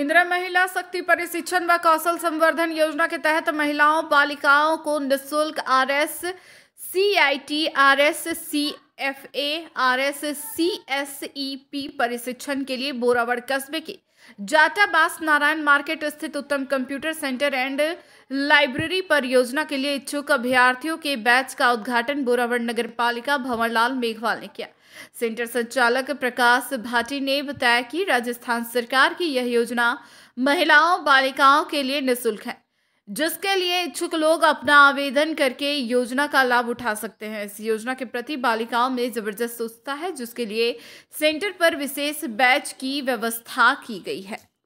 इंदिरा महिला शक्ति प्रशिक्षण व कौशल संवर्धन योजना के तहत महिलाओं बालिकाओं को निःशुल्क RS C I T R S C F A R S C S E P प्रशिक्षण के लिए बोरावड़ कस्बे के जाटाबास नारायण मार्केट स्थित उत्तम कंप्यूटर सेंटर एंड लाइब्रेरी परियोजना के लिए इच्छुक अभ्यर्थियों के बैच का उद्घाटन बोरावड़ नगर पालिका भंवरलाल मेघवाल ने किया सेंटर संचालक प्रकाश भाटी ने बताया कि राजस्थान सरकार की यह योजना महिलाओं बालिकाओं के लिए निःशुल्क है जिसके लिए इच्छुक लोग अपना आवेदन करके योजना का लाभ उठा सकते हैं इस योजना के प्रति बालिकाओं में ज़बरदस्त उत्साह है जिसके लिए सेंटर पर विशेष बैच की व्यवस्था की गई है